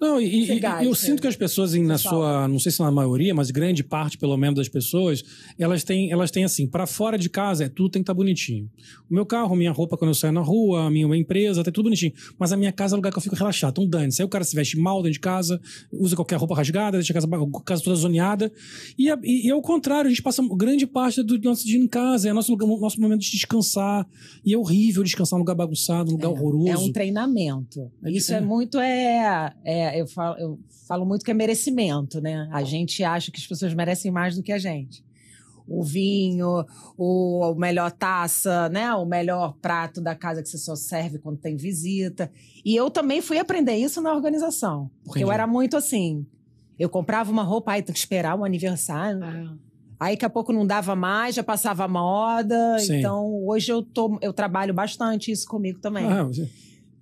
Não, e, e eu sinto que as pessoas, em, na sua, não sei se na maioria, mas grande parte, pelo menos, das pessoas, elas têm, elas têm assim, para fora de casa, é, tudo tem que estar tá bonitinho. O meu carro, minha roupa quando eu saio na rua, a minha empresa, tá tudo bonitinho. Mas a minha casa é o lugar que eu fico relaxado. Então, dane-se. Aí o cara se veste mal dentro de casa, usa qualquer roupa rasgada, deixa a casa, a casa toda zoneada. E, a, e, e ao é contrário, a gente passa grande parte do nosso dia em casa, é nosso, lugar, nosso momento de descansar. E é horrível descansar num lugar bagunçado, num lugar é, horroroso. É um treinamento. É isso é, é muito. é, é é, eu, falo, eu falo muito que é merecimento, né? A gente acha que as pessoas merecem mais do que a gente. O vinho, o, o melhor taça, né? O melhor prato da casa que você só serve quando tem visita. E eu também fui aprender isso na organização. Porque Entendi. eu era muito assim. Eu comprava uma roupa, aí tinha que esperar o um aniversário. Né? Ah. Aí daqui a pouco não dava mais, já passava moda. Sim. Então hoje eu, tô, eu trabalho bastante isso comigo também. Ah, você...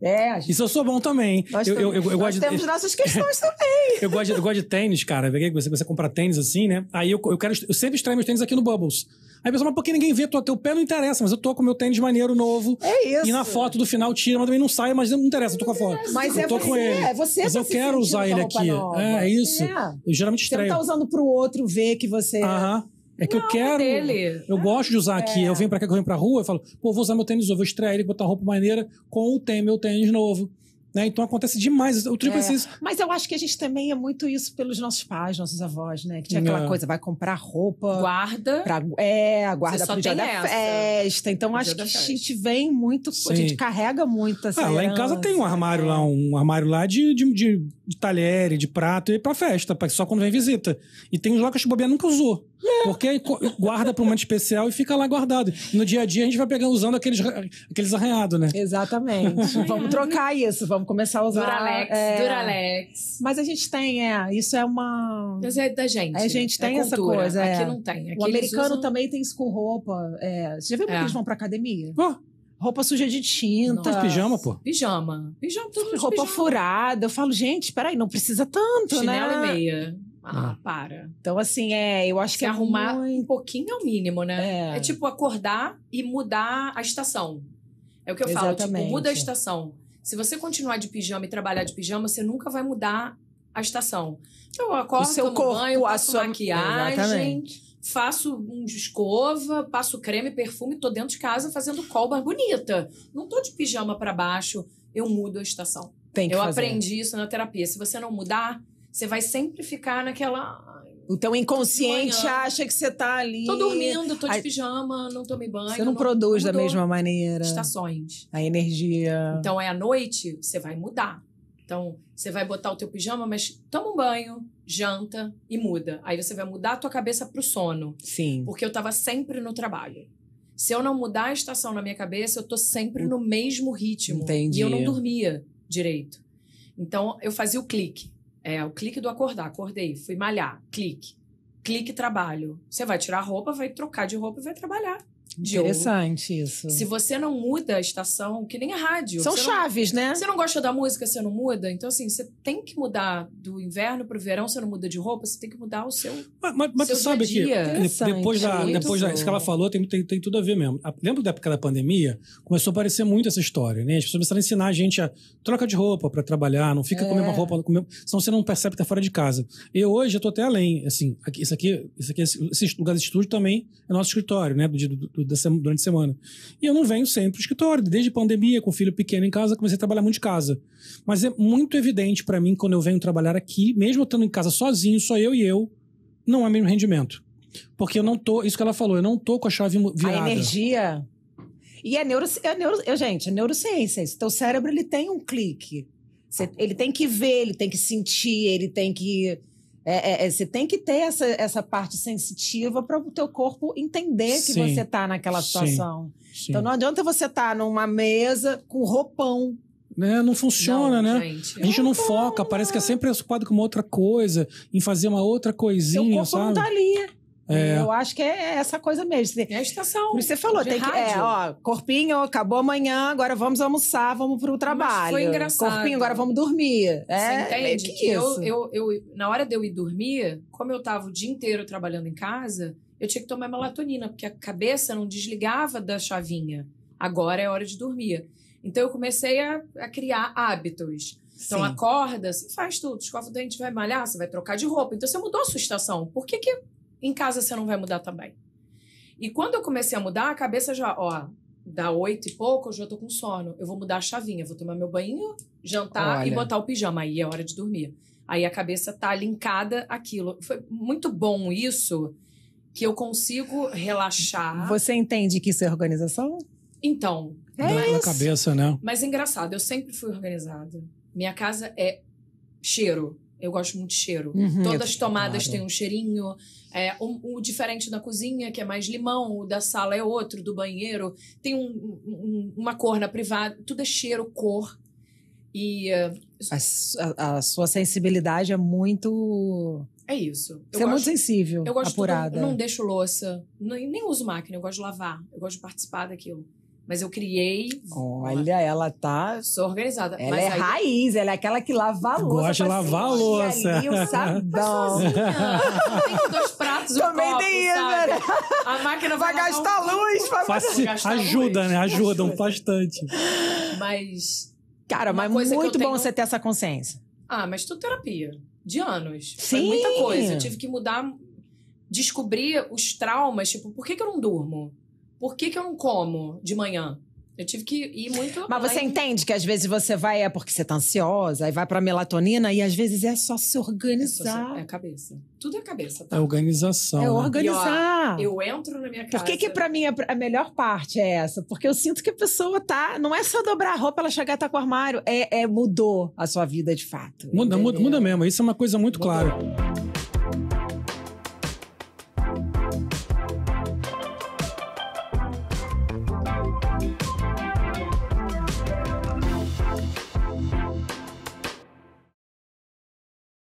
É, gente... Isso eu sou bom também. Nós, eu, eu, eu, eu nós de... temos nossas questões também. eu, gosto de, eu gosto de tênis, cara. Você, você compra tênis assim, né? Aí eu, eu, quero, eu sempre estreio meus tênis aqui no Bubbles. Aí a pessoa, mas por que ninguém vê? Tô, teu pé não interessa, mas eu tô com meu tênis maneiro novo. É isso. E na foto do final tira, mas também não sai, mas não interessa, eu tô com a foto. Mas eu é tô você, com ele. É você mas tá eu quero usar ele aqui. Nova. É, é isso. É. Eu geralmente estreio. Você não tá usando pro outro ver que você. É. Aham. É que não, eu é quero. Dele. Eu gosto de usar é. aqui. Eu venho pra cá, eu venho pra rua, eu falo, pô, vou usar meu tênis novo, vou estrear ele, botar roupa maneira com o tênis, meu tênis novo. Né? Então acontece demais. O triplo é. é isso. Mas eu acho que a gente também é muito isso pelos nossos pais, nossos avós, né? Que tinha aquela é. coisa, vai comprar roupa. Guarda. Pra, é, guarda Você pro dia da essa. festa. Então acho que a gente vem muito, Sim. a gente carrega muito assim Ah, lá em casa tem um armário é. lá, um armário lá de, de, de talher, de prato, e pra festa, pra, só quando vem visita. E tem uns lá que a Chubabia nunca usou. Porque guarda para um momento especial e fica lá guardado. E no dia a dia a gente vai pegando usando aqueles, aqueles arranhados, né? Exatamente. vamos trocar isso, vamos começar a usar. Duralex, é, Duralex. Mas a gente tem, é. Isso é uma. Mas é da gente. A gente é tem é essa cultura. coisa. Aqui é. não tem. Aqui o americano usam... também tem isso com roupa. É. Você já viu como é. eles vão pra academia? Oh. Roupa suja de tinta. Nossa. Tá pijama, pô. Pijama. Pijama, tudo, Roupa pijama. furada. Eu falo, gente, peraí, não precisa tanto, Chinelo né? Chinelo e meia. Ah, ah, para. Então, assim, é, eu acho Se que é arrumar muito... um pouquinho é o mínimo, né? É. é. tipo acordar e mudar a estação. É o que eu Exatamente. falo, tipo, muda a estação. Se você continuar de pijama e trabalhar de pijama, você nunca vai mudar a estação. Então, eu acordo, o seu tomo corpo, banho, sua... maquiagem, Exatamente. faço um escova, passo creme, perfume, tô dentro de casa fazendo colba bonita. Não tô de pijama para baixo, eu mudo a estação. Tem que eu fazer. aprendi isso na terapia. Se você não mudar, você vai sempre ficar naquela então, inconsciente acha que você tá ali. Tô dormindo, tô de Aí, pijama, não tomei banho. Você não, não produz da mesma maneira. Estações. A energia. Então, é à noite, você vai mudar. Então, você vai botar o teu pijama, mas toma um banho, janta e muda. Aí você vai mudar a tua cabeça pro sono. Sim. Porque eu tava sempre no trabalho. Se eu não mudar a estação na minha cabeça, eu tô sempre hum. no mesmo ritmo. Entendi. E eu não dormia direito. Então, eu fazia o clique. É o clique do acordar. Acordei, fui malhar, clique. Clique, trabalho. Você vai tirar a roupa, vai trocar de roupa e vai trabalhar. Interessante ou... isso. Se você não muda a estação, que nem a rádio. São chaves, não... né? Você não gosta da música, você não muda. Então, assim, você tem que mudar do inverno para o verão, você não muda de roupa, você tem que mudar o seu. Mas, mas, mas seu você sabe que depois da. Depois da isso que ela falou tem, tem, tem tudo a ver mesmo. Lembra da época da pandemia? Começou a aparecer muito essa história, né? As pessoas começaram a ensinar a gente a troca de roupa para trabalhar, não fica é. com a mesma é. roupa, com mesmo, senão você não percebe que tá fora de casa. Eu hoje eu tô até além, assim, aqui, isso aqui, isso aqui, esse lugar de estúdio também é nosso escritório, né? Do, do, do durante a semana. E eu não venho sempre pro escritório, desde pandemia, com o filho pequeno em casa, comecei a trabalhar muito de casa. Mas é muito evidente para mim quando eu venho trabalhar aqui, mesmo estando em casa sozinho, só eu e eu, não há é mesmo rendimento. Porque eu não tô, isso que ela falou, eu não tô com a chave virada. A energia. E é neurociência é neuro, gente, é neurociência. Isso. Teu cérebro ele tem um clique. Você, ele tem que ver, ele tem que sentir, ele tem que é, é, é, você tem que ter essa, essa parte sensitiva para o teu corpo entender que sim, você está naquela situação. Sim, sim. Então não adianta você estar tá numa mesa com roupão. Né? Não funciona, não, né? Gente, a gente não, não foca, parece que é sempre preocupado com uma outra coisa, em fazer uma outra coisinha, Seu corpo sabe? não tá ali. É. Eu acho que é essa coisa mesmo. É a estação. Por isso você falou, tem rádio. que. É, ó, corpinho, acabou amanhã, agora vamos almoçar, vamos pro trabalho. Mas foi engraçado. Corpinho, agora vamos dormir. É, você entende? Que isso? Eu, eu, eu, na hora de eu ir dormir, como eu tava o dia inteiro trabalhando em casa, eu tinha que tomar melatonina, porque a cabeça não desligava da chavinha. Agora é hora de dormir. Então eu comecei a, a criar hábitos. Então Sim. acorda, você faz tudo, escova o dente, vai malhar, você vai trocar de roupa. Então você mudou a sua estação. Por que, que em casa você não vai mudar também. E quando eu comecei a mudar, a cabeça já, ó, dá oito e pouco, eu já tô com sono. Eu vou mudar a chavinha, vou tomar meu banho, jantar Olha. e botar o pijama. Aí é hora de dormir. Aí a cabeça tá linkada aquilo. Foi muito bom isso, que eu consigo relaxar. Você entende que isso é organização? Então. É Na cabeça, né? Mas é engraçado, eu sempre fui organizada. Minha casa é cheiro. Eu gosto muito de cheiro. Uhum, Todas as tomadas claro. têm um cheirinho. É, o, o, diferente da cozinha, que é mais limão, o da sala é outro, do banheiro. Tem um, um, uma cor na privada. Tudo é cheiro, cor. E. Uh, a, a, sua sensibilidade é muito. É isso. Você é muito sensível. Eu gosto apurada. Tudo, eu não deixo louça, nem, nem uso máquina, eu gosto de lavar, eu gosto de participar daquilo. Mas eu criei. Olha, ela tá. Sou organizada. Ela é aí... raiz, ela é aquela que lava a louça. gosto de lavar a louça. Ali, eu sabão. tem dois pratos, Também um tem isso, né? A máquina vai, vai gastar um... luz. pra Faci... gastar ajuda, luz. né? Ajudam ajuda. bastante. Mas. Cara, mas muito bom tenho... você ter essa consciência. Ah, mas tudo terapia. De anos. Sim. Foi muita coisa. Eu tive que mudar. Descobrir os traumas. Tipo, por que, que eu não durmo? Por que, que eu não como de manhã? Eu tive que ir muito. Mas você entende que às vezes você vai é porque você tá ansiosa, aí vai pra melatonina e às vezes é só se é organizar. É, só, é cabeça. Tudo é cabeça, tá? É organização. É né? organizar. Ó, eu entro na minha casa. Por que, que pra mim é a melhor parte é essa? Porque eu sinto que a pessoa tá. Não é só dobrar a roupa, ela chegar e tá com o armário. É, é mudou a sua vida de fato. Muda, muda, mesmo. Isso é uma coisa muito mudou. clara.